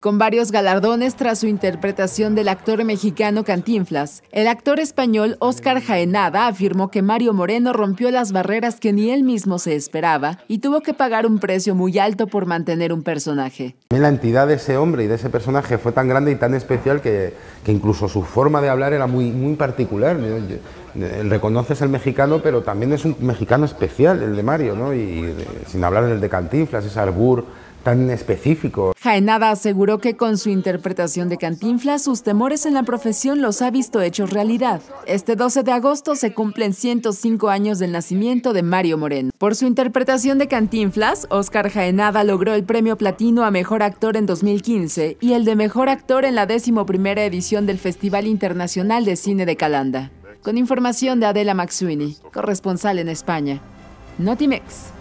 con varios galardones tras su interpretación del actor mexicano Cantinflas. El actor español Óscar Jaenada afirmó que Mario Moreno rompió las barreras que ni él mismo se esperaba y tuvo que pagar un precio muy alto por mantener un personaje. La entidad de ese hombre y de ese personaje fue tan grande y tan especial que, incluso su forma de hablar era muy, muy particular. Eh, reconoces al mexicano, pero también es un mexicano especial, el de Mario, ¿no? y, sin hablar del de Cantinflas, es Arbur tan específico. Jaenada aseguró que con su interpretación de Cantinflas, sus temores en la profesión los ha visto hechos realidad. Este 12 de agosto se cumplen 105 años del nacimiento de Mario Moreno. Por su interpretación de Cantinflas, Oscar Jaenada logró el premio platino a Mejor Actor en 2015 y el de Mejor Actor en la primera edición del Festival Internacional de Cine de Calanda. Con información de Adela Maxuini, corresponsal en España. Notimex.